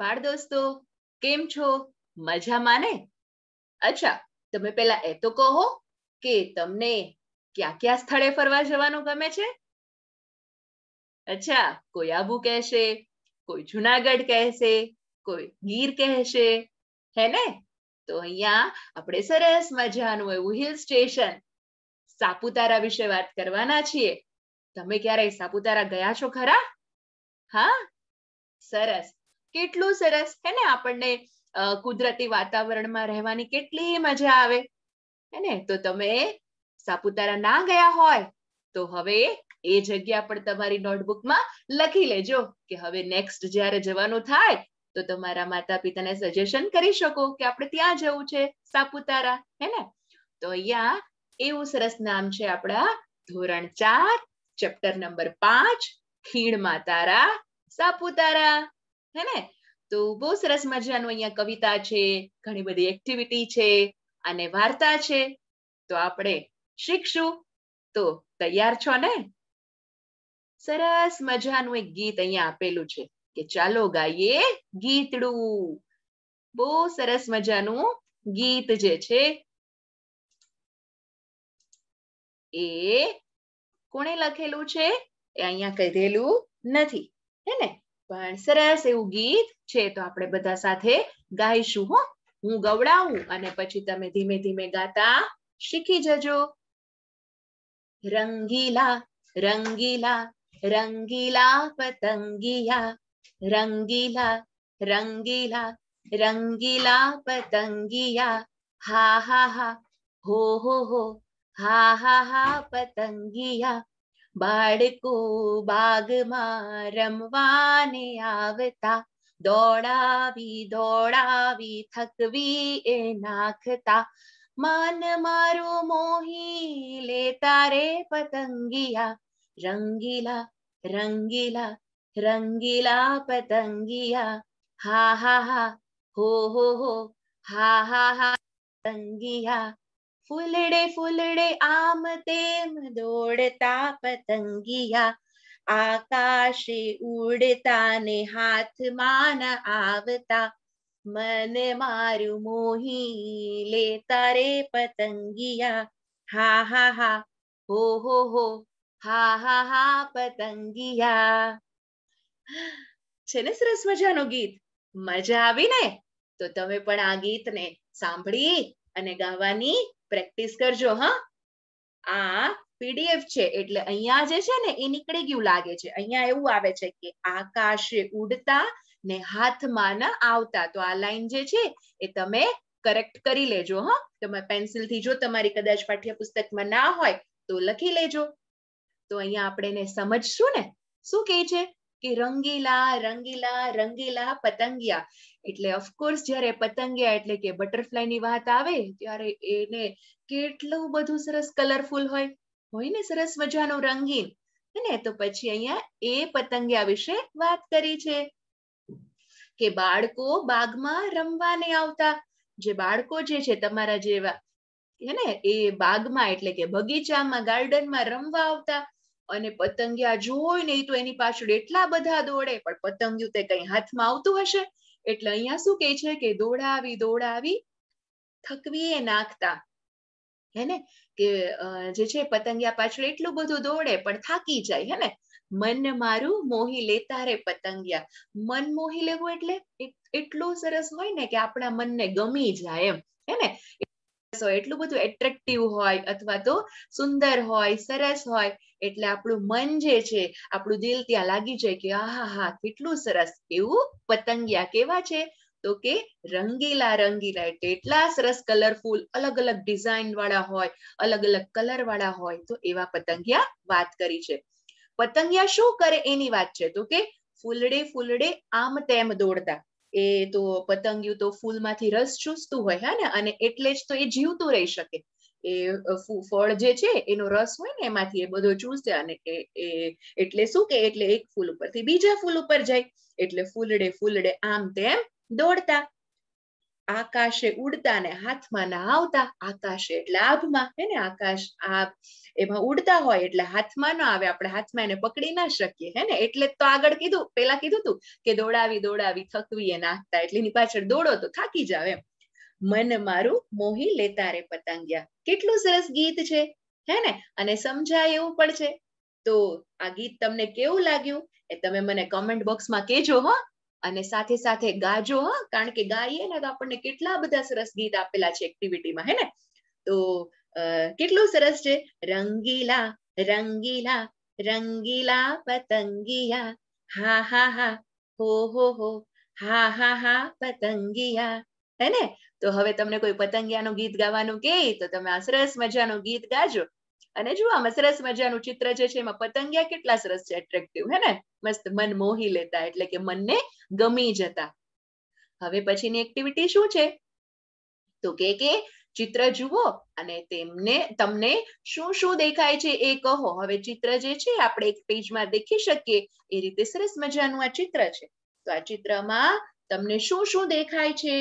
બાળ દોસ્તો કેમ છો મજામાં ને અચ્છા તમે પેલા એ તો કહો કે તમને ક્યાં ક્યાં સ્થળે ફરવા જવાનું ગમે છે અચ્છા કોઈ આબુ કહેશે કોઈ જુનાગઢ કહેશે કોઈ ગીર કહેશે હે ને તો અહીંયા આપણે સરસ મજાનું એવું હિલ સ્ટેશન સાપુતારા વિશે વાત કરવાના છીએ તમે ક્યારેય સાપુતારા ગયા છો ખરા હા સરસ કેટલું સરસ હે ને આપણને કુદરતી વાતાવરણમાં રહેવાની કેટલી મજા આવે હે ને તો તમે સાપુતારા ના ગયા હોય તો હવે એ જગ્યા પણ તમારી નોટબુકમાં લખી લેજો કે હવે નેક્સ્ટ જ્યારે જવાનું થાય તો તમારા માતા પિતાને સજેશન કરી શકો કે આપણે ત્યાં જવું છે સાપુતારા હે ને તો અહીંયા એવું સરસ નામ છે આપણા ધોરણ ચાર ચેપ્ટર નંબર પાંચ ખીણમાં તારા સાપુતારા હે ને તો બહુ સરસ મજાનું અહીંયા કવિતા છે ઘણી બધી એક્ટિવિટી છે અને વાર્તા છે તો આપણે શીખશું તો તૈયાર છો ને સરસ મજાનું એક ગીત અહીંયા આપેલું છે કે ચાલો ગાઈએ ગીતડું બહુ સરસ મજાનું ગીત જે છે એ કોણે લખેલું છે એ અહીંયા કહેલું નથી હે ને પણ સરસ એવું ગીત છે તો આપણે બધા સાથે ગાઈશું હો હું ગવડાવું અને પછી તમે ધીમે ધીમે ગાતા શીખી જજો રંગીલા રંગીલા રંગીલા પતંગિયા રંગીલા રંગીલા રંગીલા પતંગિયા હા હા હા હો હો હો હા હા હા પતંગિયા બાળકો બાગમાં રમવાને આવતા દોડાવી દોડાવી થકવી એ નાખતા માન મારું મોહી લેતા રે પતંગિયા રંગીલા રંગીલા રંગીલા પતંગિયા હા હા હા હો હો હો હા હા હા પતંગિયા ફૂલડે ફૂલડે આમ તેમ દોડતા પતંગિયા આકાશે ઉડતા ને હાથમાં આવતા મને મારું મોહી લેતા રે પતંગિયા હા હા હા હો હો હો હા હા હા પતંગિયા છે ને સરસ મજાનું ગીત મજા આવી ને તો તમે પણ આ ગીતને સાંભળી અને ગાવાની પ્રેક્ટિસ કરજો હા આ પીડીએફ છે એટલે અહીંયા જે છે ને એ નીકળી ગયું લાગે છે અહીંયા એવું આવે છે કે આકાશે ઉડતા ને હાથમાં ના આવતા તો આ લાઈન જે છે એ તમે કરેક્ટ કરી લેજો હા તમે પેન્સિલથી જો તમારી કદાચ પાઠ્યપુસ્તકમાં ના હોય તો લખી લેજો તો અહીંયા આપણે એને સમજશું ને શું કહે છે કે રંગીલા રંગીલા રંગીલા પતંગિયા એટલે ઓફકોર્સ જ્યારે પતંગિયા એટલે કે બટરફ્લાય ની વાત આવે ત્યારે એને કેટલું બધું સરસ કલરફુલ હોય હોય ને સરસ મજાનું રંગીન ને તો પછી અહીંયા એ પતંગિયા વિશે વાત કરી છે કે બાળકો બાગમાં રમવાને આવતા જે બાળકો જે છે તમારા જેવા હે ને એ બાગમાં એટલે કે બગીચામાં ગાર્ડનમાં રમવા આવતા અને પતંગિયા જોઈ ને તો એની પાછળ એટલા બધા દોડે પણ પતંગિયું તે કઈ હાથમાં આવતું હશે એટલે અહીંયા શું કે છે કે દોડાવી દોડાવી થકવીએ નાખતા હે ને કે જે છે પતંગિયા પાછળ એટલું બધું દોડે પણ થાકી જાય હે ને મન મારું મોહી લેતા રે પતંગિયા મન મોહી લેવું એટલે એટલું સરસ હોય ને કે આપણા મનને ગમી જાય એમ હે ને હોય એટલું બધું એટ્રેક્ટિવ હોય અથવા તો સુંદર હોય સરસ હોય એટલે આપણું મન જે છે આપણું દિલ ત્યાં લાગી જાય કે આહા હા કેટલું સરસ એવું પતંગિયા કેવા છે તો કે રંગીલા રંગીલા એટલે એટલા સરસ કલરફુલ અલગ અલગ ડિઝાઇન વાળા હોય અલગ અલગ કલર વાળા હોય તો એવા પતંગિયા વાત કરી છે પતંગિયા શું કરે એની વાત છે તો કે ફૂલડે ફૂલડે આમ તેમ દોડતા એ તો પતંગિયું તો ફૂલમાંથી રસ ચૂસતું હોય હા ને અને એટલે જ તો એ જીવતું રહી શકે એ ફળ જે છે એનો રસ હોય ને એમાંથી એ બધો ચૂસે અને એ એટલે શું કે એટલે એક ફૂલ ઉપરથી બીજા ફૂલ ઉપર જાય એટલે ફૂલડે ફૂલડે આમ તેમ દોડતા આકાશે ઉડતા ને હાથમાં ના આકાશ એટલે આભમાં હે ને આકાશ આભ એમાં ઉડતા હોય એટલે હાથમાં ના આવે આપણે હાથમાં એને પકડી ના શકીએ હે ને એટલે તો આગળ કીધું પેલા કીધું તું કે દોડાવી દોડાવી થકવી એ નાખતા એટલે એની પાછળ દોડો તો થાકી જાવ એમ મન મારું મોહી લેતા રે પતંગિયા કેટલું સરસ ગીત છે હે ને અને સમજાય એવું પણ છે તો આ ગીત તમને કેવું લાગ્યું એ તમે મને કમેન્ટ બોક્સમાં કેજો હો અને સાથે સાથે ગાજો હા કારણ કે ગાઈએ ને તો આપણને કેટલા બધા સરસ ગીત આપેલા છે એક્ટિવિટીમાં હે ને તો કેટલું સરસ છે રંગીલા રંગીલા રંગીલા પતંગિયા હા હા હા હો હો હો હા હા હા પતંગિયા હે ને તો હવે તમને કોઈ પતંગિયાનું ગીત ગાવાનું કે તો તમે આ સરસ મજાનું ગીત ગાજો અને જુઓ આમાં સરસ મજાનું ચિત્ર જે છે એમાં પતંગિયા કેટલા સરસ છે એટ્રેક્ટિવ હે ને મસ્ત મન મોહી લેતા એટલે કે મનને ગમી જતા હવે પછીની એક્ટિવિટી શું છે તો કે કે ચિત્ર જુઓ અને તેમને તમને શું શું દેખાય છે એ કહો હવે ચિત્ર જે છે આપણે એક પેજમાં દેખી શકીએ એ રીતે સરસ મજાનું આ ચિત્ર છે તો આ ચિત્રમાં તમને શું શું દેખાય છે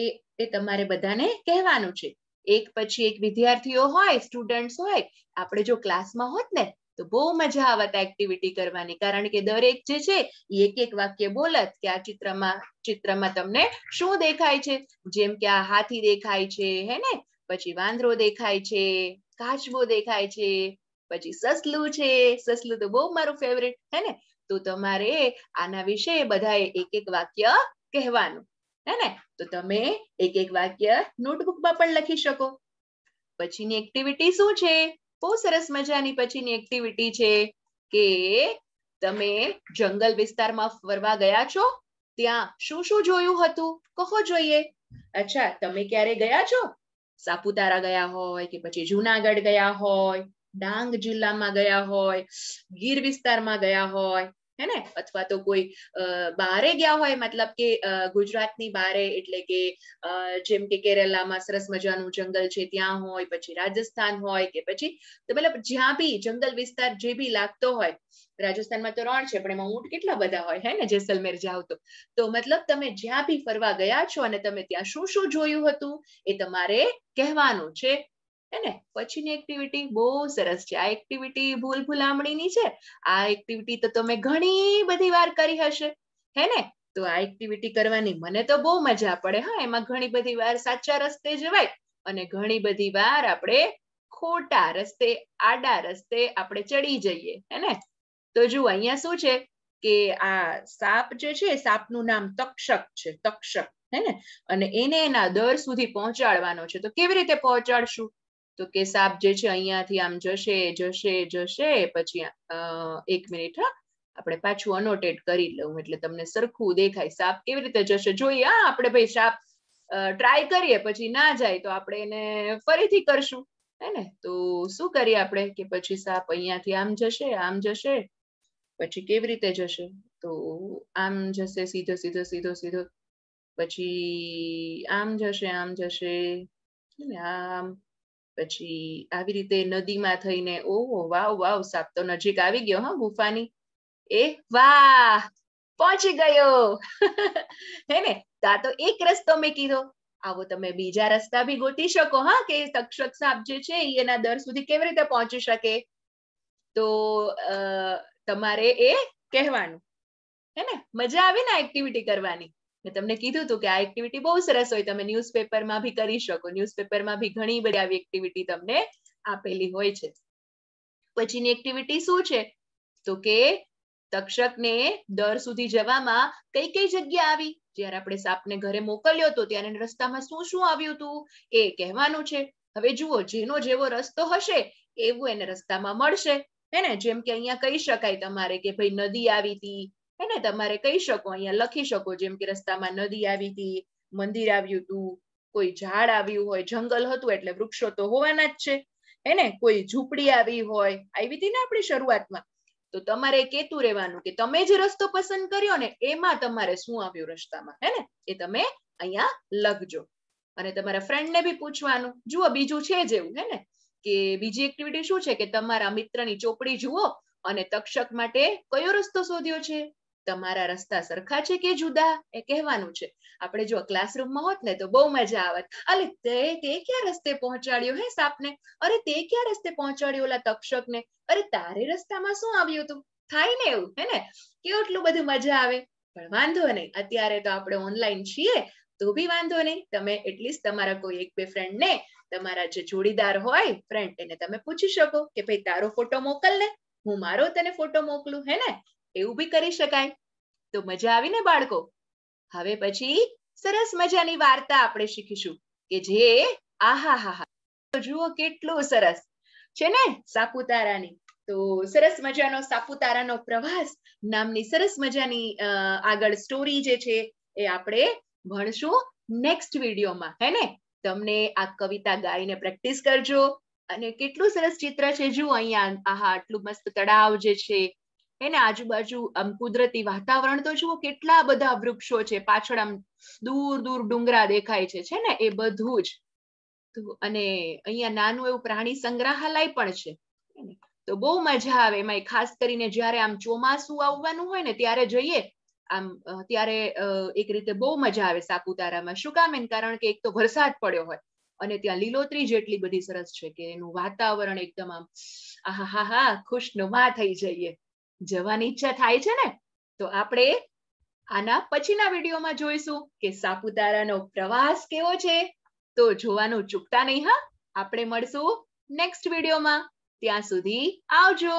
એ એ તમારે બધાને કહેવાનું છે એક પછી એક વિદ્યાર્થીઓ હોય સ્ટુડન્ટ્સ હોય આપણે જો ક્લાસમાં હોત ને તો બહુ મજા આવત એક્ટિવિટી કરવાની કારણ કે દરેક જે છે એ એક એક વાક્ય બોલત કે આ ચિત્રમાં ચિત્રમાં તમને શું દેખાય છે જેમ કે આ હાથી દેખાય છે હે ને પછી વાંદરો દેખાય છે કાચબો દેખાય છે પછી સસલું છે સસલું તો બહુ મારું ફેવરેટ હે ને તો તમારે આના વિશે બધાએ એક એક વાક્ય કહેવાનું ને તો તમે એક એક વાક્ય નોટબુકમાં પણ લખી શકો પછીની એક્ટિવિટી શું છે બહુ સરસ મજાની પછીની એક્ટિવિટી છે કે તમે જંગલ વિસ્તારમાં ફરવા ગયા છો ત્યાં શું શું જોયું હતું કહો જોઈએ અચ્છા તમે ક્યારે ગયા છો સાપુતારા ગયા હોય કે પછી જુનાગઢ ગયા હોય ડાંગ જિલ્લામાં ગયા હોય ગીર વિસ્તારમાં ગયા હોય ને અથવા તો કોઈ બારે ગયા હોય મતલબ કે ગુજરાતની બારે એટલે કે જેમ કે કેરલામાં સરસ મજાનું જંગલ છે ત્યાં હોય પછી રાજસ્થાન હોય કે પછી તો મતલબ જ્યાં બી જંગલ વિસ્તાર જે બી લાગતો હોય રાજસ્થાનમાં તો રણ છે પણ એમાં ઊંટ કેટલા બધા હોય હે ને જેસલમેર જાવ તો તો મતલબ તમે જ્યાં બી ફરવા ગયા છો અને તમે ત્યાં શું શું જોયું હતું એ તમારે કહેવાનું છે હે ને પછીની એક્ટિવિટી બહુ સરસ છે આ એક્ટિવિટી ભૂલ ભૂલામણીની છે આ એક્ટિવિટી તો તમે ઘણી બધી વાર કરી હશે હે ને તો આ એક્ટિવિટી કરવાની મને તો બહુ મજા પડે હા એમાં ઘણી બધી વાર સાચા રસ્તે જવાય અને ઘણી બધી વાર આપણે ખોટા રસ્તે આડા રસ્તે આપણે ચડી જઈએ હે ને તો જુઓ અહીંયા શું છે કે આ સાપ જે છે સાપનું નામ તક્ષક છે તક્ષક હે ને અને એને એના દર સુધી પહોંચાડવાનો છે તો કેવી રીતે પહોંચાડશું તો કે સાપ જે છે અહીંયાથી આમ જશે જશે જશે પછી એક મિનિટ હા આપણે પાછું અનોટેટ કરી લઉં એટલે તમને સરખું દેખાય સાપ કેવી રીતે જશે જોઈએ હા આપણે ભાઈ સાપ ટ્રાય કરીએ પછી ના જાય તો આપણે એને ફરીથી કરશું હે ને તો શું કરીએ આપણે કે પછી સાપ અહીંયાથી આમ જશે આમ જશે પછી કેવી રીતે જશે તો આમ જશે સીધો સીધો સીધો સીધો પછી આમ જશે આમ જશે આમ પછી આવી રીતે નદીમાં થઈને ઓહો વાવ વાવ સાપ તો નજીક આવી ગયો હા ગુફાની એ વાહ પહોંચી ગયો હે ને તો તો એક રસ્તો મેં કીધો આવો તમે બીજા રસ્તા બી ગોતી શકો હા કે તક્ષક સાપ જે છે એના દર સુધી કેવી રીતે પહોંચી શકે તો તમારે એ કહેવાનું હે ને મજા આવે ને એક્ટિવિટી કરવાની મેં તમને કીધું હતું કે આ એક્ટિવિટી બહુ સરસ હોય તમે ન્યૂઝપેપરમાં બી કરી શકો ન્યૂઝપેપરમાં બી ઘણી બધી આવી એક્ટિવિટી તમને આપેલી હોય છે પછીની એક્ટિવિટી શું છે તો કે તક્ષકને દર સુધી જવામાં કઈ કઈ જગ્યા આવી જ્યારે આપણે સાપને ઘરે મોકલ્યો તો ત્યારે રસ્તામાં શું શું આવ્યું હતું એ કહેવાનું છે હવે જુઓ જેનો જેવો રસ્તો હશે એવું એને રસ્તામાં મળશે હે ને જેમ કે અહીંયા કહી શકાય તમારે કે ભાઈ નદી આવી હતી એને તમારે કહી શકો અહીંયા લખી શકો જેમ કે રસ્તામાં નદી આવી હતી મંદિર આવ્યું હતું કોઈ ઝાડ આવ્યું હોય જંગલ હતું એટલે વૃક્ષો તો હોવાના જ છે એને કોઈ ઝૂંપડી આવી હોય આવી હતી ને આપણી શરૂઆતમાં તો તમારે કેતું રહેવાનું કે તમે જે રસ્તો પસંદ કર્યો ને એમાં તમારે શું આવ્યું રસ્તામાં હે ને એ તમે અહીંયા લખજો અને તમારા ફ્રેન્ડને બી પૂછવાનું જુઓ બીજું છે જેવું હે ને કે બીજી એક્ટિવિટી શું છે કે તમારા મિત્રની ચોપડી જુઓ અને તક્ષક માટે કયો રસ્તો શોધ્યો છે તમારા રસ્તા સરખા છે કે જુદા એ કહેવાનું છે આપણે જો ક્લાસરૂમમાં હોત ને તો બહુ મજા આવત અલે તે તે ક્યાં રસ્તે પહોંચાડ્યો હે સાપને અરે તે ક્યાં રસ્તે પહોંચાડ્યો ઓલા તક્ષકને અરે તારે રસ્તામાં શું આવ્યું તું થાય ને એવું હે ને કેટલું બધું મજા આવે પણ વાંધો નહીં અત્યારે તો આપણે ઓનલાઈન છીએ તો બી વાંધો નહીં તમે એટલીસ્ટ તમારા કોઈ એક બે ફ્રેન્ડને તમારા જે જોડીદાર હોય ફ્રેન્ડ એને તમે પૂછી શકો કે ભાઈ તારો ફોટો મોકલ ને હું મારો તને ફોટો મોકલું હે ને એવું બી કરી શકાય તો મજા આવી ને બાળકો હવે પછી સરસ મજાની વાર્તા આપણે શીખીશું કે જે આહા હા હા જુઓ કેટલું સરસ છે ને સાપુતારાની તો સરસ મજાનો સાપુતારાનો પ્રવાસ નામની સરસ મજાની આગળ સ્ટોરી જે છે એ આપણે ભણશું નેક્સ્ટ વિડીયોમાં હે ને તમને આ કવિતા ગાઈને પ્રેક્ટિસ કરજો અને કેટલું સરસ ચિત્ર છે જુઓ અહીંયા આહા આટલું મસ્ત તળાવ જે છે એને આજુબાજુ આમ કુદરતી વાતાવરણ તો જુઓ કેટલા બધા વૃક્ષો છે પાછળ આમ દૂર દૂર ડુંગરા દેખાય છે છે ને એ બધું જ તો અને અહીંયા નાનું એવું પ્રાણી સંગ્રહાલય પણ છે તો બહુ મજા આવે એમાં ખાસ કરીને જ્યારે આમ ચોમાસું આવવાનું હોય ને ત્યારે જઈએ આમ ત્યારે એક રીતે બહુ મજા આવે સાપુતારામાં શું કામ એમ કારણ કે એક તો વરસાદ પડ્યો હોય અને ત્યાં લીલોતરી જેટલી બધી સરસ છે કે એનું વાતાવરણ એકદમ આમ આહા હા હા ખુશનુમા થઈ જઈએ જવાની ઈચ્છા થાય છે ને તો આપણે આના પછીના વિડીયોમાં જોઈશું કે સાપુતારાનો પ્રવાસ કેવો છે તો જોવાનું ચૂકતા નહીં હા આપણે મળશું નેક્સ્ટ વિડીયોમાં ત્યાં સુધી આવજો